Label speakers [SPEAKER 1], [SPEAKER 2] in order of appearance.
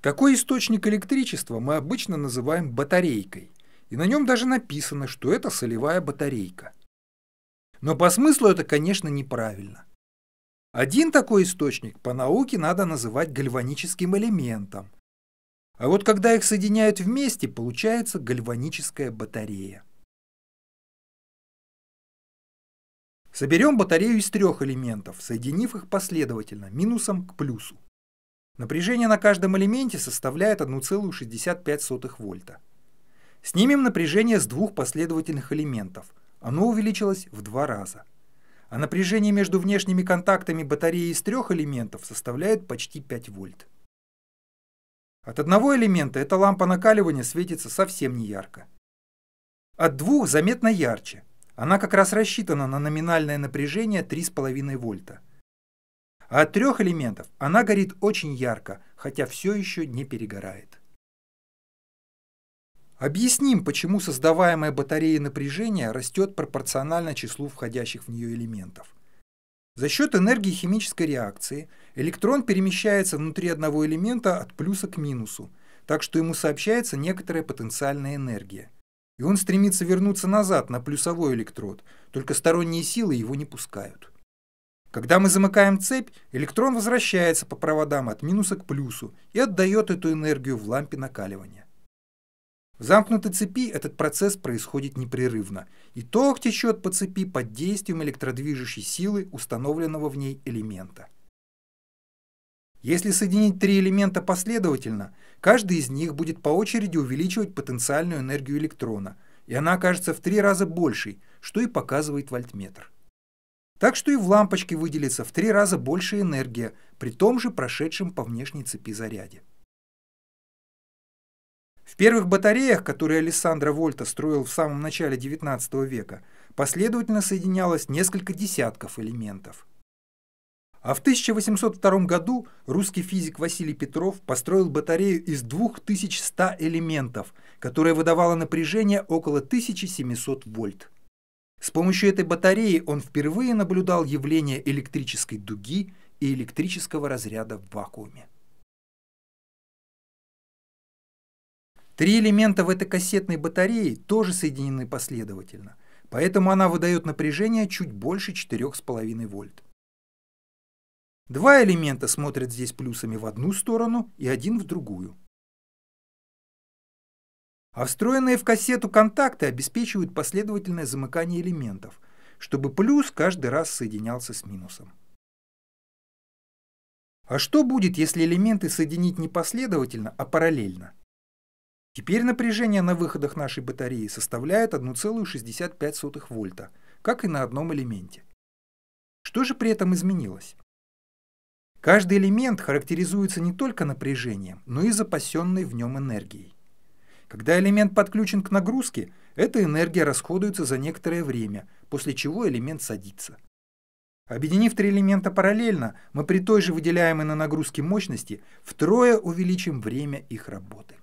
[SPEAKER 1] Такой источник электричества мы обычно называем батарейкой, и на нем даже написано, что это солевая батарейка. Но по смыслу это, конечно, неправильно. Один такой источник по науке надо называть гальваническим элементом, а вот когда их соединяют вместе, получается гальваническая батарея. Соберем батарею из трех элементов, соединив их последовательно, минусом к плюсу. Напряжение на каждом элементе составляет 1,65 вольта. Снимем напряжение с двух последовательных элементов. Оно увеличилось в два раза. А напряжение между внешними контактами батареи из трех элементов составляет почти 5 вольт. От одного элемента эта лампа накаливания светится совсем не ярко. От двух заметно ярче. Она как раз рассчитана на номинальное напряжение 3,5 вольта. А от трех элементов она горит очень ярко, хотя все еще не перегорает. Объясним, почему создаваемая батарея напряжения растет пропорционально числу входящих в нее элементов. За счет энергии химической реакции электрон перемещается внутри одного элемента от плюса к минусу, так что ему сообщается некоторая потенциальная энергия. И он стремится вернуться назад на плюсовой электрод, только сторонние силы его не пускают. Когда мы замыкаем цепь, электрон возвращается по проводам от минуса к плюсу и отдает эту энергию в лампе накаливания. В замкнутой цепи этот процесс происходит непрерывно, и ток течет по цепи под действием электродвижущей силы установленного в ней элемента. Если соединить три элемента последовательно, каждый из них будет по очереди увеличивать потенциальную энергию электрона, и она окажется в три раза большей, что и показывает вольтметр. Так что и в лампочке выделится в три раза больше энергии при том же прошедшем по внешней цепи заряде. В первых батареях, которые Александра Вольта строил в самом начале XIX века, последовательно соединялось несколько десятков элементов. А в 1802 году русский физик Василий Петров построил батарею из 2100 элементов, которая выдавала напряжение около 1700 вольт. С помощью этой батареи он впервые наблюдал явление электрической дуги и электрического разряда в вакууме. Три элемента в этой кассетной батарее тоже соединены последовательно, поэтому она выдает напряжение чуть больше 4,5 вольт. Два элемента смотрят здесь плюсами в одну сторону и один в другую. А встроенные в кассету контакты обеспечивают последовательное замыкание элементов, чтобы плюс каждый раз соединялся с минусом. А что будет, если элементы соединить не последовательно, а параллельно? Теперь напряжение на выходах нашей батареи составляет 1,65 вольта, как и на одном элементе. Что же при этом изменилось? Каждый элемент характеризуется не только напряжением, но и запасенной в нем энергией. Когда элемент подключен к нагрузке, эта энергия расходуется за некоторое время, после чего элемент садится. Объединив три элемента параллельно, мы при той же выделяемой на нагрузке мощности втрое увеличим время их работы.